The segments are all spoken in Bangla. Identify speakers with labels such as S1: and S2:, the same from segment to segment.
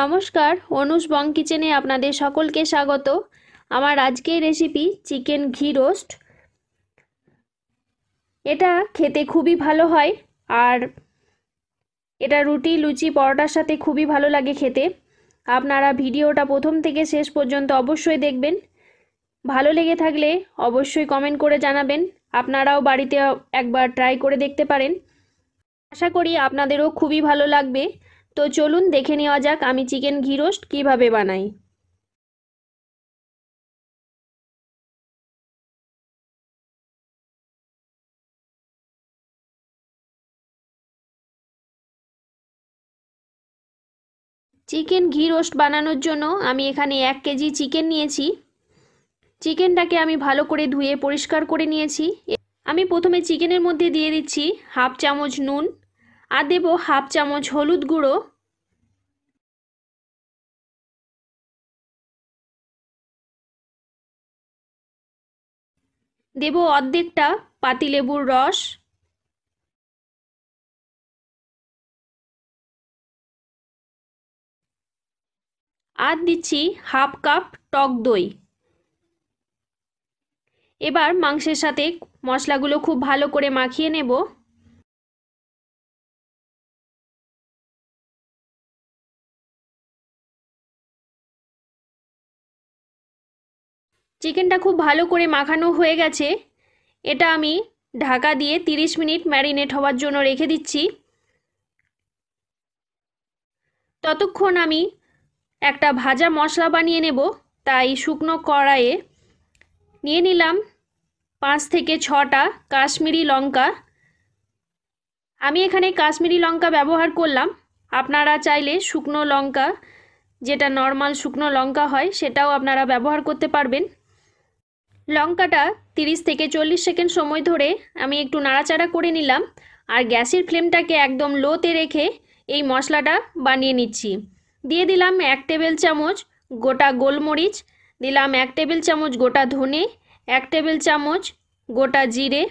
S1: নমস্কার অনুষ বং কিচেনে আপনাদের সকলকে স্বাগত আমার আজকের রেসিপি চিকেন ঘি রোস্ট এটা খেতে খুবই ভালো হয় আর এটা রুটি লুচি পরোটার সাথে খুবই ভালো লাগে খেতে আপনারা ভিডিওটা প্রথম থেকে শেষ পর্যন্ত অবশ্যই দেখবেন ভালো লেগে থাকলে অবশ্যই কমেন্ট করে জানাবেন আপনারাও বাড়িতে একবার ট্রাই করে দেখতে পারেন আশা করি আপনাদেরও খুবই ভালো লাগবে তো চলুন দেখে
S2: নেওয়া যাক আমি চিকেন ঘি রোস্ট কীভাবে বানাই চিকেন ঘি রোস্ট বানানোর জন্য আমি এখানে এক কেজি চিকেন নিয়েছি
S1: চিকেনটাকে আমি ভালো করে ধুয়ে পরিষ্কার করে নিয়েছি আমি প্রথমে চিকেনের মধ্যে দিয়ে
S2: দিচ্ছি হাফ চামচ নুন আর দেবো হাফ চামচ হলুদ গুঁড়ো দেব অর্ধেকটা পাতিলেবুর রস আর দিচ্ছি হাফ কাপ টক দই এবার মাংসের সাথে মশলাগুলো খুব ভালো করে মাখিয়ে নেব চিকেনটা খুব ভালো করে মাখানো হয়ে গেছে এটা আমি ঢাকা দিয়ে 30
S1: মিনিট ম্যারিনেট হওয়ার জন্য রেখে দিচ্ছি ততক্ষণ আমি একটা ভাজা মশলা বানিয়ে নেব তাই শুকনো কড়াইয়ে নিয়ে নিলাম পাঁচ থেকে ছটা কাশ্মীরি লঙ্কা আমি এখানে কাশ্মীরি লঙ্কা ব্যবহার করলাম আপনারা চাইলে শুকনো লঙ্কা যেটা নর্মাল শুকনো লঙ্কা হয় সেটাও আপনারা ব্যবহার করতে পারবেন লঙ্কাটা 30 থেকে চল্লিশ সেকেন্ড সময় ধরে আমি একটু নাড়াচাড়া করে নিলাম আর গ্যাসের ফ্লেমটাকে একদম লোতে রেখে এই মশলাটা বানিয়ে নিচ্ছি দিয়ে দিলাম এক টেবিল চামচ গোটা গোলমরিচ দিলাম এক টেবিল চামচ গোটা ধনে এক টেবিল চামচ গোটা জিরে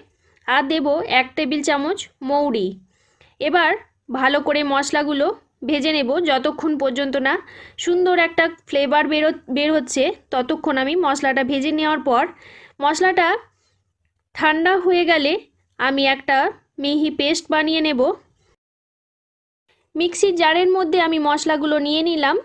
S1: আর দেব এক টেবিল চামচ মৌরি এবার ভালো করে মশলাগুলো ভেজে নেব যতক্ষণ পর্যন্ত না সুন্দর একটা ফ্লেভার বেরো বের হচ্ছে ততক্ষণ আমি মশলাটা ভেজে নেওয়ার পর মশলাটা ঠান্ডা হয়ে গেলে আমি একটা
S2: মিহি পেস্ট বানিয়ে নেব মিক্সির জারের মধ্যে আমি মশলাগুলো নিয়ে নিলাম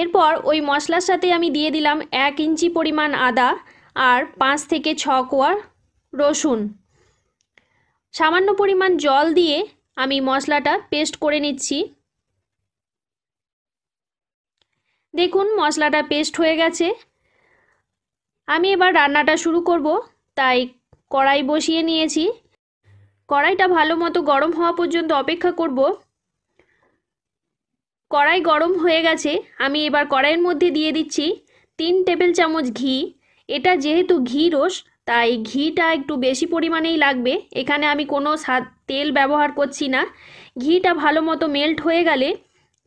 S2: এরপর ওই মশলার সাথে আমি দিয়ে দিলাম এক ইঞ্চি
S1: পরিমাণ আদা আর পাঁচ থেকে ছ কোয়া রসুন সামান্য পরিমাণ জল দিয়ে আমি মশলাটা পেস্ট করে নিচ্ছি দেখুন মশলাটা পেস্ট হয়ে গেছে আমি এবার রান্নাটা শুরু করব তাই কড়াই বসিয়ে নিয়েছি কড়াইটা ভালো মতো গরম হওয়া পর্যন্ত অপেক্ষা করব কড়াই গরম হয়ে গেছে আমি এবার কড়াইয়ের মধ্যে দিয়ে দিচ্ছি তিন টেবিল চামচ ঘি এটা যেহেতু ঘি রোস তাই ঘিটা একটু বেশি পরিমাণেই লাগবে এখানে আমি কোনো স্বাদ তেল ব্যবহার করছি না ঘিটা ভালো মতো মেল্ট হয়ে গেলে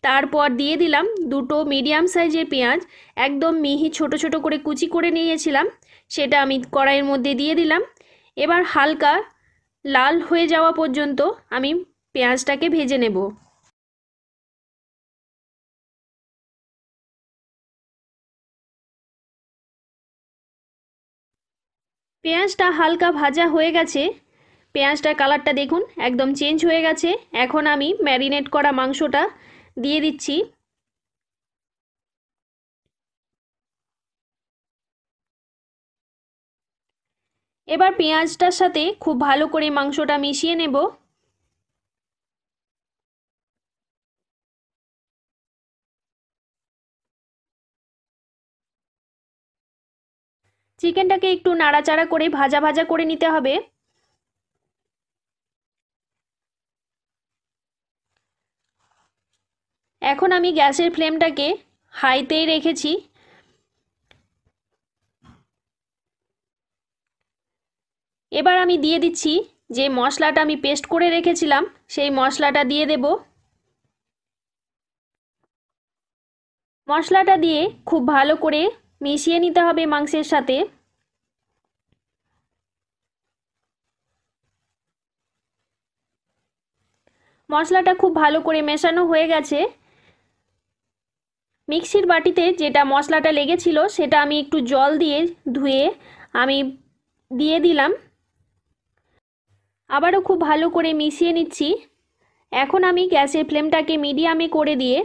S1: তারপর দিয়ে দিলাম দুটো মিডিয়াম সাইজের পেঁয়াজ একদম মিহি ছোট ছোট করে কুচি করে নিয়েছিলাম সেটা আমি কড়াইয়ের মধ্যে দিয়ে দিলাম এবার হালকা
S2: লাল হয়ে যাওয়া পর্যন্ত আমি পেঁয়াজটাকে ভেজে নেব পেঁয়াজটা হালকা ভাজা হয়ে গেছে
S1: পেঁয়াজটার কালারটা দেখুন একদম চেঞ্জ হয়ে গেছে এখন আমি ম্যারিনেট করা মাংসটা
S2: দিয়ে দিচ্ছি এবার পেঁয়াজটার সাথে খুব ভালো করে মাংসটা মিশিয়ে নেব চিকেনটাকে একটু নাড়াচাড়া করে ভাজা ভাজা করে নিতে হবে
S1: এখন আমি গ্যাসের ফ্লেমটাকে হাইতেই রেখেছি এবার আমি দিয়ে দিচ্ছি যে মশলাটা আমি পেস্ট করে রেখেছিলাম সেই মশলাটা দিয়ে দেব মশলাটা দিয়ে খুব ভালো করে মিশিয়ে নিতে হবে মাংসের সাথে মশলাটা খুব ভালো করে মেশানো হয়ে গেছে মিক্সির বাটিতে যেটা মশলাটা লেগেছিল সেটা আমি একটু জল দিয়ে ধুয়ে আমি দিয়ে দিলাম আবারও খুব ভালো করে মিশিয়ে নিচ্ছি এখন আমি গ্যাসের ফ্লেমটাকে মিডিয়ামে করে দিয়ে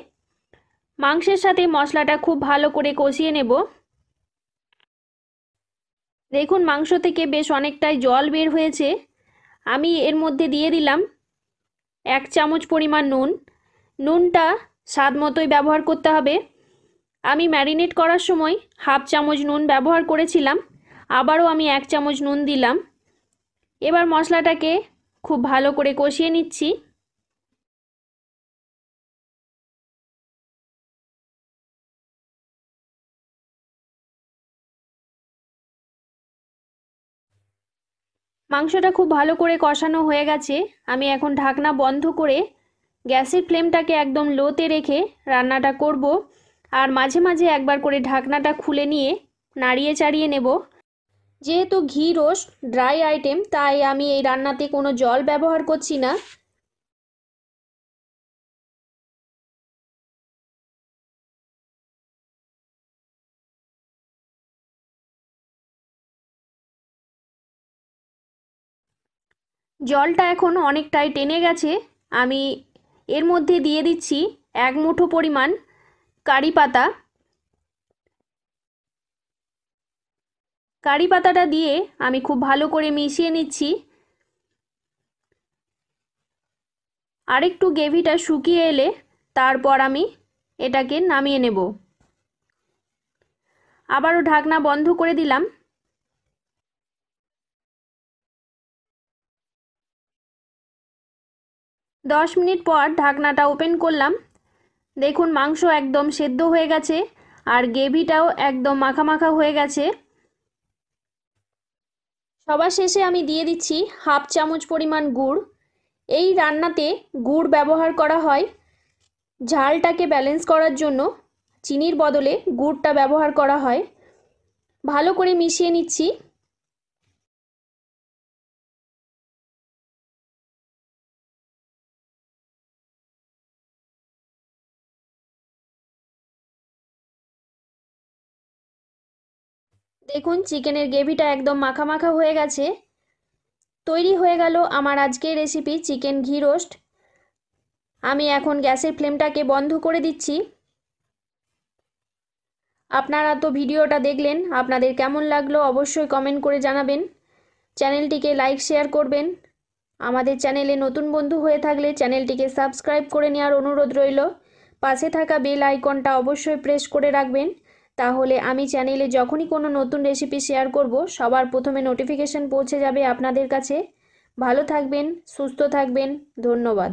S1: মাংসের সাথে মশলাটা খুব ভালো করে কষিয়ে নেব দেখুন মাংস থেকে বেশ অনেকটাই জল বের হয়েছে আমি এর মধ্যে দিয়ে দিলাম এক চামচ পরিমাণ নুন নুনটা স্বাদ মতোই ব্যবহার করতে হবে আমি ম্যারিনেট করার সময় হাফ চামচ নুন ব্যবহার করেছিলাম আবারও আমি এক চামচ নুন দিলাম এবার মশলাটাকে
S2: খুব ভালো করে কষিয়ে নিচ্ছি মাংসটা খুব ভালো করে
S1: কষানো হয়ে গেছে আমি এখন ঢাকনা বন্ধ করে গ্যাসের ফ্লেমটাকে একদম লোতে রেখে রান্নাটা করব আর মাঝে মাঝে একবার করে ঢাকনাটা খুলে নিয়ে নাড়িয়ে চাড়িয়ে নেব যেহেতু ঘি রোস্ট ড্রাই আইটেম তাই আমি এই রান্নাতে কোনো
S2: জল ব্যবহার করছি না জলটা এখন অনেকটাই টেনে গেছে আমি এর মধ্যে দিয়ে দিচ্ছি এক
S1: মুঠো পরিমাণ কারি পাতা কারি পাতাটা দিয়ে আমি খুব ভালো করে মিশিয়ে নিচ্ছি আরেকটু গ্রেভিটা শুকিয়ে এলে তারপর আমি এটাকে নামিয়ে নেব আবারও ঢাকনা বন্ধ করে দিলাম
S2: দশ মিনিট পর ঢাকনাটা ওপেন করলাম
S1: দেখুন মাংস একদম সেদ্ধ হয়ে গেছে আর গ্রেভিটাও একদম মাখা মাখা হয়ে গেছে সবার শেষে আমি দিয়ে দিচ্ছি হাফ চামচ পরিমাণ গুড় এই রান্নাতে গুড় ব্যবহার করা হয় ঝালটাকে ব্যালেন্স করার জন্য চিনির বদলে গুড়টা ব্যবহার করা হয়
S2: ভালো করে মিশিয়ে নিচ্ছি দেখুন চিকেনের গ্রেভিটা একদম মাখা মাখা হয়ে গেছে তৈরি হয়ে গেল
S1: আমার আজকের রেসিপি চিকেন ঘি রোস্ট আমি এখন গ্যাসের ফ্লেমটাকে বন্ধ করে দিচ্ছি আপনারা তো ভিডিওটা দেখলেন আপনাদের কেমন লাগলো অবশ্যই কমেন্ট করে জানাবেন চ্যানেলটিকে লাইক শেয়ার করবেন আমাদের চ্যানেলে নতুন বন্ধু হয়ে থাকলে চ্যানেলটিকে সাবস্ক্রাইব করে নেওয়ার অনুরোধ রইল পাশে থাকা বেল আইকনটা অবশ্যই প্রেস করে রাখবেন তাহলে আমি চ্যানেলে যখনই কোনো নতুন রেসিপি শেয়ার করব সবার প্রথমে নোটিফিকেশান পৌঁছে যাবে আপনাদের কাছে ভালো
S2: থাকবেন সুস্থ থাকবেন ধন্যবাদ